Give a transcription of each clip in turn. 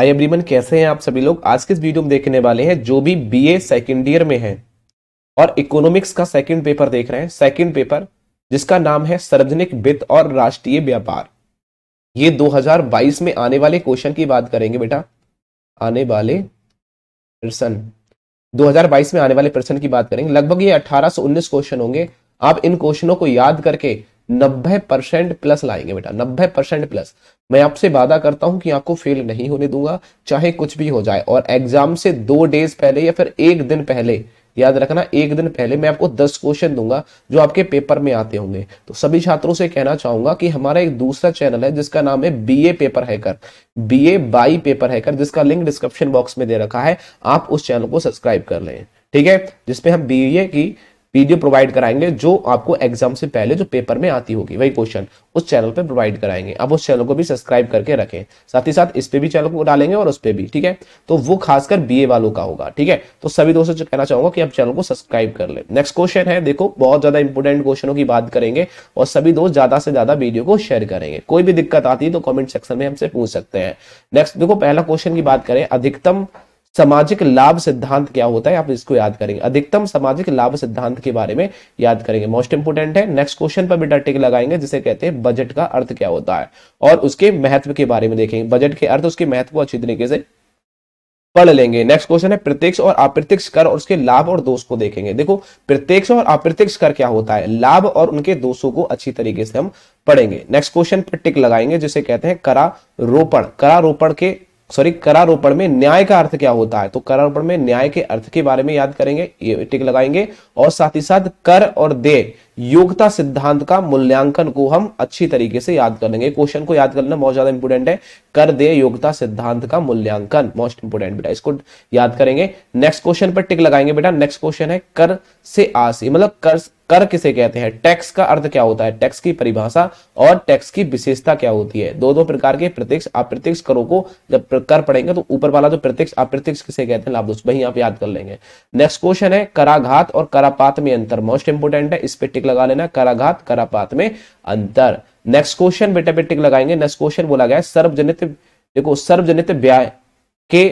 hi everyone कैसे हैं आप सभी लोग आज के इस वीडियो में देखने वाले हैं जो भी बीए सेकंड ईयर में है और इकोनॉमिक्स का सेकंड पेपर देख रहे हैं सेकंड पेपर जिसका नाम है सार्वजनिक वित्त और राष्ट्रीय व्यापार ये 2022 में आने वाले क्वेश्चन की बात करेंगे बेटा आने वाले प्रश्न 2022 में आने वाले प्रश्न की बात करेंगे लगभग ये अठारह से क्वेश्चन होंगे आप इन क्वेश्चनों को याद करके नब्बे परसेंट प्लस लाएंगे बेटा नब्बे परसेंट प्लस मैं आपसे वादा करता हूं कि आपको फेल नहीं होने दूंगा चाहे कुछ भी हो जाए और एग्जाम से दो डेज पहले या फिर एक दिन पहले याद रखना एक दिन पहले मैं आपको दस क्वेश्चन दूंगा जो आपके पेपर में आते होंगे तो सभी छात्रों से कहना चाहूंगा कि हमारा एक दूसरा चैनल है जिसका नाम है B A paper hacker B A by paper hacker जिसका लिंक डिस्क्रिप्शन बॉक्स में दे रखा है आप उस चैनल को सब्सक्राइब कर लें ठीक है जिसपे हम बी ए की पीडीएफ प्रोवाइड कराएंगे जो आपको एग्जाम से पहले जो पेपर में आती होगी वही क्वेश्चन उस चैनल पर प्रोवाइड कराएंगे आप उस चैनल को भी सब्सक्राइब करके रखें साथ ही साथ इस पे भी चैनल को डालेंगे और उस पर भी ठीक है तो वो खासकर बी वालों का होगा ठीक है तो सभी दोस्तों से कहना चाहूंगा कि आप चैनल को सब्सक्राइब कर ले नेक्स्ट क्वेश्चन है देखो बहुत ज्यादा इंपोर्टेंट क्वेश्चनों की बात करेंगे और सभी दोस्त ज्यादा से ज्यादा वीडियो को शेयर करेंगे कोई भी दिक्कत आती है तो कॉमेंट सेक्शन में हमसे पूछ सकते हैं नेक्स्ट देखो पहला क्वेश्चन की बात करें अधिकतम सामाजिक लाभ सिद्धांत क्या होता है आप इसको याद करेंगे अधिकतम सामाजिक लाभ सिद्धांत के बारे में याद करेंगे मोस्ट इंपोर्टेंट है नेक्स्ट क्वेश्चन पर बेटा टिक लगाएंगे जिसे कहते हैं बजट का अर्थ क्या होता है और उसके महत्व के बारे में देखेंगे बजट के अर्थ उसके महत्व को अच्छी तरीके से पढ़ लेंगे नेक्स्ट क्वेश्चन है प्रत्यक्ष और अप्रत्यक्ष कर और उसके लाभ और दोष को देखेंगे देखो प्रत्यक्ष और अप्रत्यक्ष कर क्या होता है लाभ और उनके दोषों को अच्छी तरीके से हम पढ़ेंगे नेक्स्ट क्वेश्चन पर टिक लगाएंगे जिसे कहते हैं करारोपण करारोपण के सॉरी करारोपण में न्याय का अर्थ क्या होता है तो करारोपण में न्याय के अर्थ के बारे में याद करेंगे ये टिक लगाएंगे और साथ ही साथ कर और दे योग्यता सिद्धांत का मूल्यांकन को हम अच्छी तरीके से याद कर लेंगे क्वेश्चन को याद करना बहुत ज्यादा इंपोर्टेंट है कर दे योग्यता सिद्धांत का मूल्यांकन मोस्ट इंपोर्टेंट बेटा इसको याद करेंगे नेक्स्ट क्वेश्चन पर टिक लगाएंगे बेटा नेक्स्ट क्वेश्चन है कर से आसी मतलब कर कर किसे कहते हैं टैक्स का अर्थ क्या होता है टैक्स की परिभाषा और टैक्स की विशेषता क्या होती है दो दो प्रकार के प्रत्यक्ष अप्रत्यक्ष करों को जब कर पड़ेंगे तो ऊपर वाला जो तो प्रत्यक्ष अप्रत्यक्ष किसे कहते हैं लाभ दोस्त वही आप याद कर लेंगे नेक्स्ट क्वेश्चन है कराघात और करापात में अंतर मोस्ट इंपोर्टेंट है इस पर टिक लगा लेना कराघात करापात में अंतर नेक्स्ट क्वेश्चन बेटा बेटिक लगाएंगे नेक्स्ट क्वेश्चन बोला गया सर्वजनित देखो सर्वजनित व्याय के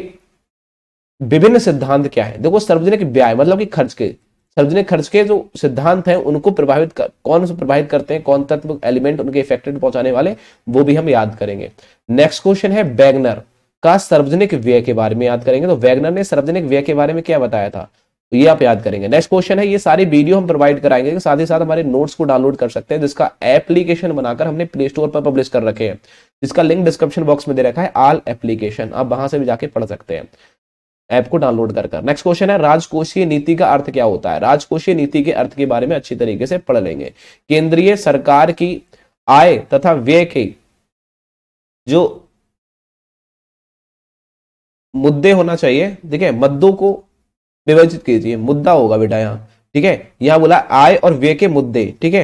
विभिन्न सिद्धांत क्या है देखो सार्वजनिक व्याय मतलब कि खर्च के सार्वजनिक खर्च के जो सिद्धांत हैं उनको प्रभावित कर, कौन से प्रभावित करते हैं कौन तत्व एलिमेंट उनके इफेक्टेड पहुंचाने वाले वो भी हम याद करेंगे नेक्स्ट क्वेश्चन है वैगनर का सार्वजनिक व्यय के बारे में याद करेंगे तो वैगनर ने सार्वजनिक व्यय के बारे में क्या बताया था तो ये आप याद करेंगे नेक्स्ट क्वेश्चन है ये सारी वीडियो हम प्रोवाइड कराएंगे साथ ही साथ हमारे नोट्स को डाउनलोड कर सकते हैं जिसका एप्लीकेशन बनाकर हमने प्ले स्टोर पर पब्लिश कर रखे हैं जिसका लिंक डिस्क्रिप्शन बॉक्स में दे रखा है आल एप्लीकेशन आप वहां से भी जाके पढ़ सकते हैं ऐप को डाउनलोड कर नेक्स्ट क्वेश्चन है राजकोषीय नीति का अर्थ क्या होता है राजकोषीय नीति के अर्थ के बारे में अच्छी तरीके से पढ़ लेंगे केंद्रीय सरकार की आय तथा व्यय के जो मुद्दे होना चाहिए ठीक है मुद्दों को विभाजित कीजिए मुद्दा होगा बेटा यहाँ ठीक है यहाँ बोला आय और व्यय के मुद्दे ठीक है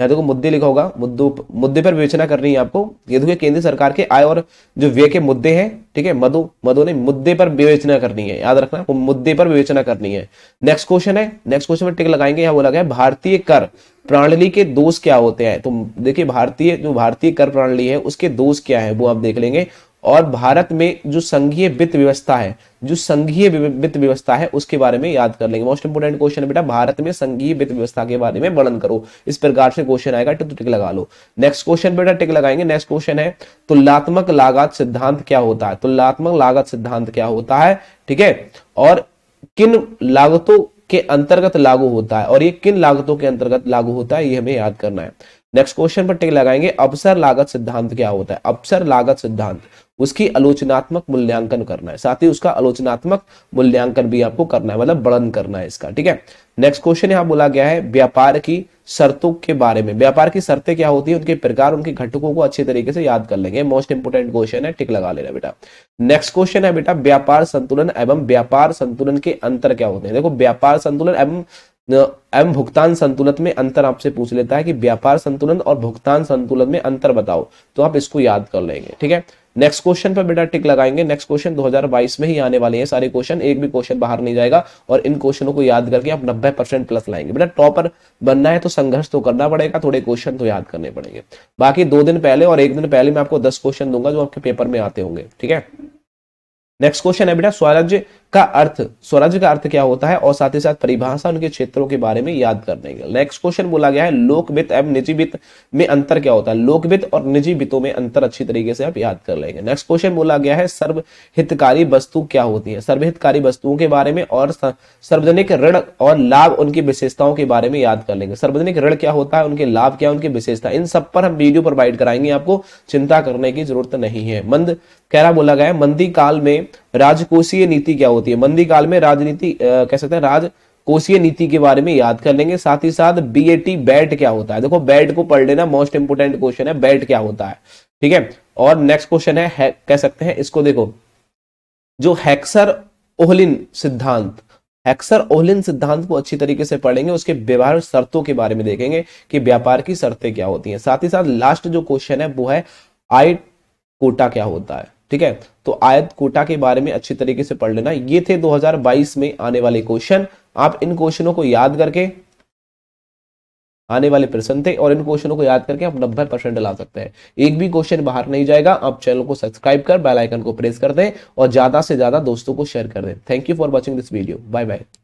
यहाँ देखो मुद्दे लिखा होगा मुद्दों मुद्दे पर विवेचना करनी है आपको ये देखिए केंद्र सरकार के आय और जो व्यय के मुद्दे हैं ठीक है मधु मधु ने मुद्दे पर विवेचना करनी है याद रखना मुद्दे पर विवेचना करनी है नेक्स्ट क्वेश्चन है नेक्स्ट क्वेश्चन में टिक लगाएंगे यहाँ बोला गया भारतीय कर प्रणाली के दोष क्या होते हैं तो देखिए भारतीय जो भारतीय कर प्रणाली है उसके दोष क्या है वो आप देख लेंगे और भारत में जो संघीय वित्त व्यवस्था है जो संघीय वित्त व्यवस्था है उसके बारे में याद कर लेंगे मोस्ट इंपोर्टेंट क्वेश्चन बेटा भारत में संघीय वित्त व्यवस्था के बारे में वर्णन करो इस प्रकार से क्वेश्चन आएगा तो टिक तो लगा लो नेक्स्ट क्वेश्चन बेटा टिक लगाएंगे नेक्स्ट क्वेश्चन है तुलनात्मक लागत सिद्धांत क्या होता है तुलनात्मक लागत सिद्धांत क्या होता है ठीक है और किन लागतों के अंतर्गत लागू होता है और ये किन लागतों के अंतर्गत लागू होता है ये हमें याद करना है नेक्स्ट क्वेश्चन पर टिक लगाएंगे अवसर लागत सिद्धांत क्या होता है अवसर लागत सिद्धांत उसकी आलोचनात्मक मूल्यांकन करना है साथ ही उसका आलोचनात्मक मूल्यांकन भी आपको करना है मतलब वर्णन करना है इसका ठीक है नेक्स्ट क्वेश्चन यहां बोला गया है व्यापार की शर्तों के बारे में व्यापार की शर्तें क्या होती है उनके प्रकार उनके घटकों को अच्छे तरीके से याद कर लेंगे मोस्ट इंपोर्टेंट क्वेश्चन है टिक लगा लेना बेटा नेक्स्ट क्वेश्चन है बेटा व्यापार संतुलन एवं व्यापार संतुलन के अंतर क्या होते हैं देखो व्यापार संतुलन एवं एवं भुगतान संतुलन में अंतर आपसे पूछ लेता है कि व्यापार संतुलन और भुगतान संतुलन में अंतर बताओ तो आप इसको याद कर लेंगे ठीक है नेक्स्ट क्वेश्चन पर बेटा टिक लगाएंगे नेक्स्ट क्वेश्चन 2022 में ही आने वाले हैं सारे क्वेश्चन एक भी क्वेश्चन बाहर नहीं जाएगा और इन क्वेश्चनों को याद करके आप 90 परसेंट प्लस लाएंगे बेटा टॉपर बनना है तो संघर्ष तो करना पड़ेगा थोड़े क्वेश्चन तो याद करने पड़ेंगे बाकी दो दिन पहले और एक दिन पहले मैं आपको दस क्वेश्चन दूंगा जो आपके पेपर में आते होंगे ठीक है नेक्स्ट क्वेश्चन है बेटा स्वराज्य का अर्थ स्वराज्य का अर्थ क्या होता है और साथ ही साथ परिभाषा उनके क्षेत्रों के बारे में याद करने का नेक्स्ट क्वेश्चन बोला गया है लोक वित्त एवं निजी वित्त में अंतर क्या होता है लोक वित्त और निजी वित्तों में अंतर अच्छी तरीके से आप याद कर लेंगे नेक्स्ट क्वेश्चन बोला गया है सर्वहितकारी वस्तु क्या होती है सर्वहितकारी वस्तुओं के बारे में और सार्वजनिक ऋण और लाभ उनकी विशेषताओं के बारे में याद कर लेंगे सार्वजनिक ऋण क्या होता है उनके लाभ क्या उनकी विशेषता इन सब पर हम वीडियो प्रोवाइड कराएंगे आपको चिंता करने की जरूरत नहीं है मंद कहरा बोला गया है मंदी काल में राजकोषीय नीति क्या होती है मंदी काल में राजनीति कह सकते हैं राजकोषीय नीति के बारे में याद कर लेंगे साथ ही साथ बी टी बैट क्या होता है देखो बैट को पढ़ लेना मोस्ट इंपोर्टेंट क्वेश्चन है बैट क्या होता है ठीक है और नेक्स्ट क्वेश्चन है, है कह सकते हैं इसको देखो जो हैक्सर ओहलिन सिद्धांत हैक्सर ओहलिन सिद्धांत को अच्छी तरीके से पढ़ेंगे उसके व्यवहार शर्तों के बारे में देखेंगे कि व्यापार की शर्तें क्या होती हैं साथ ही साथ लास्ट जो क्वेश्चन है वो है आई कोटा क्या होता है ठीक है तो आयत कोटा के बारे में अच्छी तरीके से पढ़ लेना ये थे 2022 में आने वाले क्वेश्चन आप इन क्वेश्चनों को याद करके आने वाले प्रश्न थे और इन क्वेश्चनों को याद करके आप नब्बे परसेंट ला सकते हैं एक भी क्वेश्चन बाहर नहीं जाएगा आप चैनल को सब्सक्राइब कर बेलाइकन को प्रेस कर दें और ज्यादा से ज्यादा दोस्तों को शेयर कर दें thank you for watching this video bye bye